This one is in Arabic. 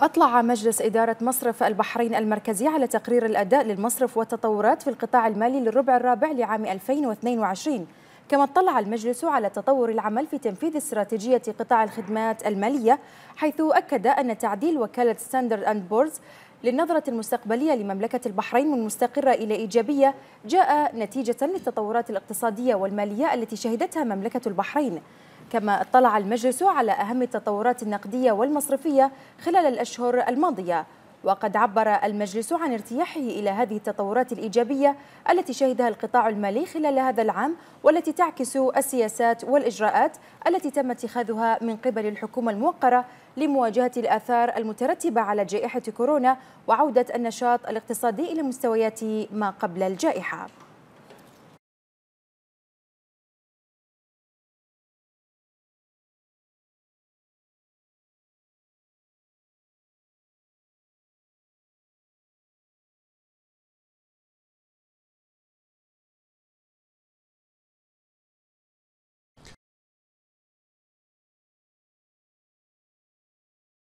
أطلع مجلس إدارة مصرف البحرين المركزي على تقرير الأداء للمصرف والتطورات في القطاع المالي للربع الرابع لعام 2022 كما اطلع المجلس على تطور العمل في تنفيذ استراتيجية قطاع الخدمات المالية حيث أكد أن تعديل وكالة ستاندرد أند بورز للنظرة المستقبلية لمملكة البحرين من مستقرة إلى إيجابية جاء نتيجة للتطورات الاقتصادية والمالية التي شهدتها مملكة البحرين كما اطلع المجلس على أهم التطورات النقدية والمصرفية خلال الأشهر الماضية وقد عبر المجلس عن ارتياحه إلى هذه التطورات الإيجابية التي شهدها القطاع المالي خلال هذا العام والتي تعكس السياسات والإجراءات التي تم اتخاذها من قبل الحكومة الموقرة لمواجهة الآثار المترتبة على جائحة كورونا وعودة النشاط الاقتصادي إلى مستويات ما قبل الجائحة